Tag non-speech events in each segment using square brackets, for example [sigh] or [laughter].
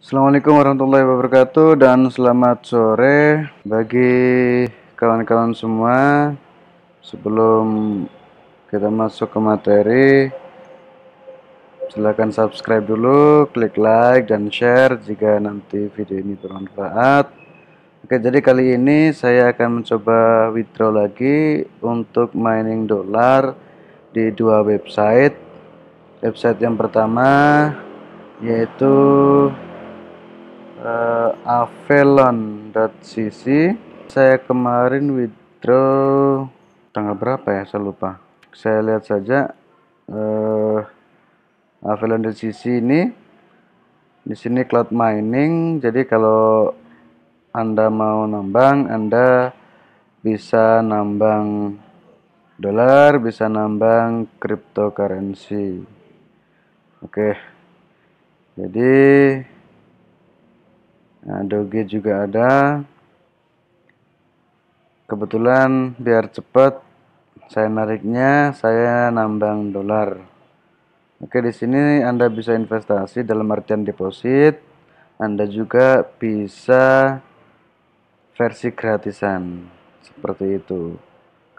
Assalamualaikum warahmatullahi wabarakatuh dan selamat sore bagi kawan-kawan semua. Sebelum kita masuk ke materi, silahkan subscribe dulu, klik like dan share jika nanti video ini bermanfaat. Oke, jadi kali ini saya akan mencoba withdraw lagi untuk mining dolar di dua website. Website yang pertama yaitu uh, eh, avalon.cc saya kemarin withdraw tanggal berapa ya saya lupa saya lihat saja uh, eh, avalon.cc ini di sini cloud mining jadi kalau anda mau nambang Anda bisa nambang dolar bisa nambang cryptocurrency oke jadi Nah, doge juga ada. Kebetulan biar cepat saya nariknya saya nambang dolar. Oke, di sini Anda bisa investasi dalam artian deposit. Anda juga bisa versi gratisan seperti itu.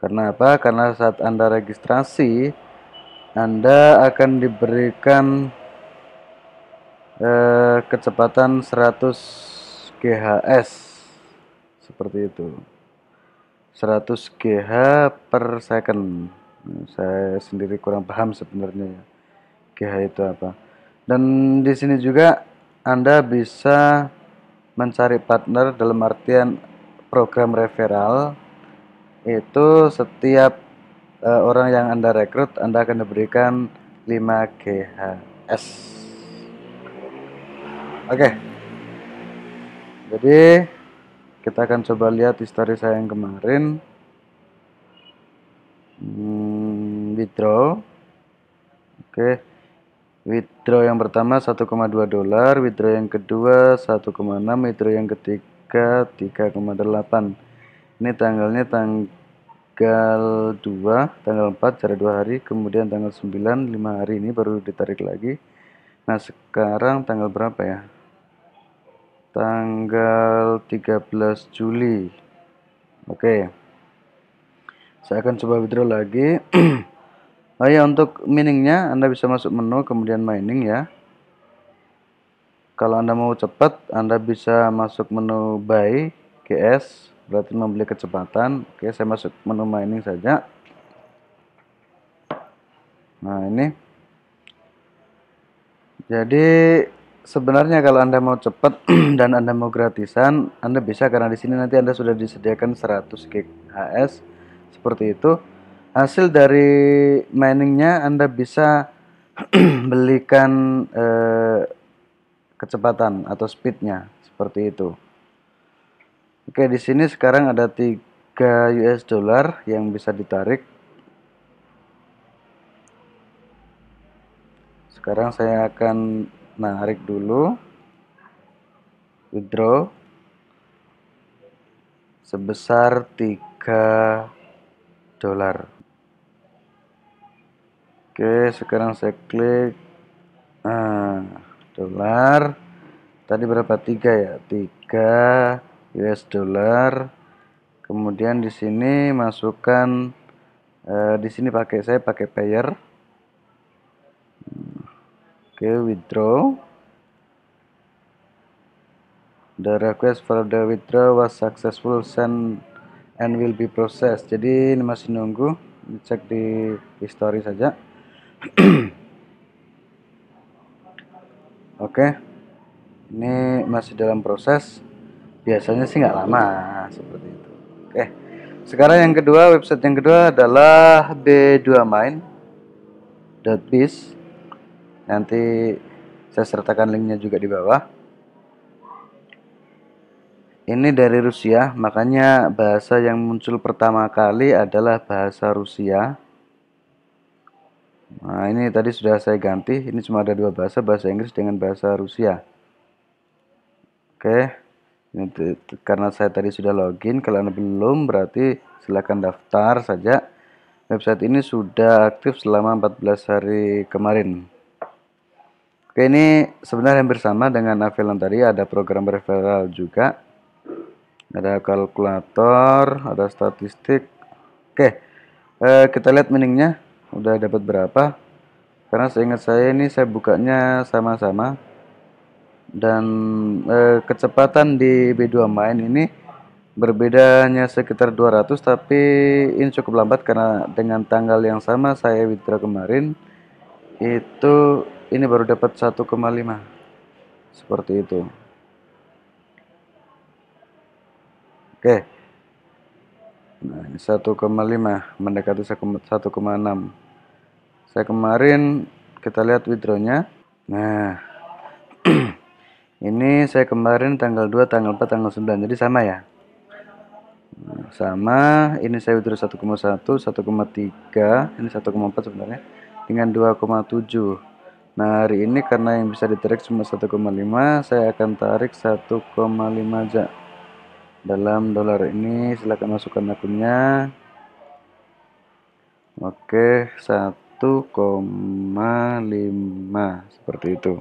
Karena apa? Karena saat Anda registrasi Anda akan diberikan eh, kecepatan 100 GHS seperti itu 100 GH per second nah, saya sendiri kurang paham sebenarnya GH ya, itu apa dan di sini juga Anda bisa mencari partner dalam artian program referral itu setiap uh, orang yang Anda rekrut Anda akan diberikan 5 GHS Oke okay jadi kita akan coba lihat histori saya yang kemarin hmm, withdraw oke okay. withdraw yang pertama 1,2 dolar withdraw yang kedua 1,6 withdraw yang ketiga 3,8 ini tanggalnya tanggal 2 tanggal 4 cara 2 hari kemudian tanggal 9 5 hari ini baru ditarik lagi nah sekarang tanggal berapa ya tanggal 13 Juli oke okay. saya akan coba withdraw lagi [clears throat] oh ya untuk miningnya Anda bisa masuk menu kemudian mining ya kalau Anda mau cepat Anda bisa masuk menu buy GS berarti membeli kecepatan oke okay, saya masuk menu mining saja nah ini jadi Sebenarnya kalau Anda mau cepat [clears throat] dan Anda mau gratisan, Anda bisa karena di sini nanti Anda sudah disediakan 100 gig HS seperti itu. Hasil dari miningnya Anda bisa [clears throat] belikan eh, kecepatan atau speednya seperti itu. Oke, di sini sekarang ada 3 US dollar yang bisa ditarik. Sekarang saya akan narik dulu withdraw sebesar 3 dolar Oke sekarang saya klik nah, dolar tadi berapa tiga ya tiga US dollar kemudian di sini masukkan eh, di sini pakai saya pakai payer okay withdraw the request for the withdraw was successful send and will be processed jadi ini masih nunggu cek di history saja [clears throat] oke okay. ini masih dalam proses biasanya sih nggak lama seperti itu oke okay. sekarang yang kedua website yang kedua adalah b2main.biz Nanti saya sertakan linknya juga di bawah. Ini dari Rusia, makanya bahasa yang muncul pertama kali adalah bahasa Rusia. Nah, ini tadi sudah saya ganti, ini cuma ada dua bahasa, bahasa Inggris dengan bahasa Rusia. Oke, ini karena saya tadi sudah login, kalau Anda belum berarti silakan daftar saja. Website ini sudah aktif selama 14 hari kemarin. Oke, ini sebenarnya hampir sama dengan Avalon tadi, ada program referral juga. Ada kalkulator, ada statistik. Oke, eh, kita lihat meaningnya, udah dapat berapa. Karena seingat saya ini saya bukanya sama-sama. Dan eh, kecepatan di B2 main ini berbedanya sekitar 200 tapi ini cukup lambat karena dengan tanggal yang sama saya withdraw kemarin itu ini baru dapat 1,5 seperti itu oke nah ini 1,5 mendekati 1,6 saya kemarin kita lihat withdrawnya nah [clears throat] ini saya kemarin tanggal 2 tanggal 4 tanggal 9 jadi sama ya nah, sama ini saya withdraw 1,1 1,3 ini 1,4 sebenarnya dengan 2,7 Nah hari ini karena yang bisa ditarik cuma 1,5 saya akan tarik 1,5 aja dalam dolar ini silahkan masukkan akunnya oke 1,5 seperti itu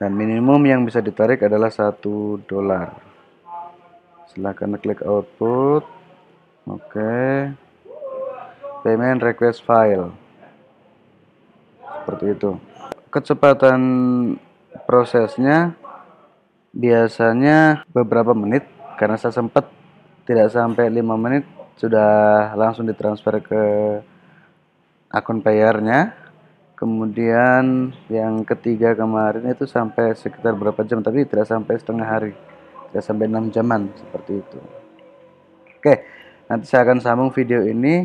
dan minimum yang bisa ditarik adalah 1 dolar silahkan klik output oke payment request file seperti itu kecepatan prosesnya biasanya beberapa menit karena saya sempat tidak sampai lima menit sudah langsung ditransfer ke akun payarnya kemudian yang ketiga kemarin itu sampai sekitar berapa jam tapi tidak sampai setengah hari tidak sampai enam jaman seperti itu oke nanti saya akan sambung video ini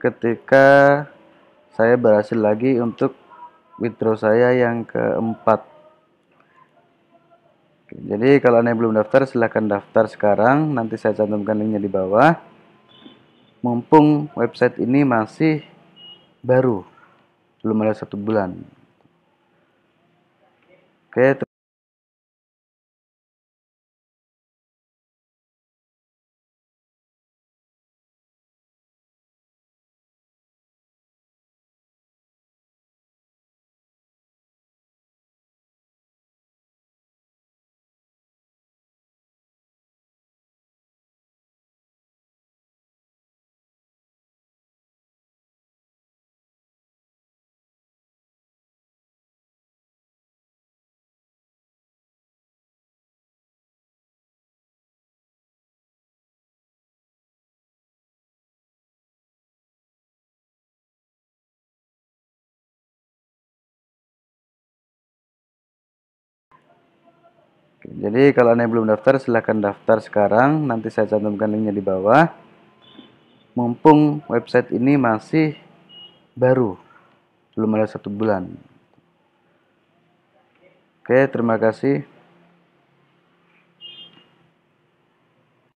ketika saya berhasil lagi untuk withdraw saya yang keempat jadi kalau anda belum daftar silahkan daftar sekarang nanti saya cantumkan linknya di bawah mumpung website ini masih baru belum ada satu bulan Oke Jadi kalau Anda belum daftar, silahkan daftar sekarang. Nanti saya cantumkan linknya di bawah. Mumpung website ini masih baru, belum ada satu bulan. Oke, terima kasih.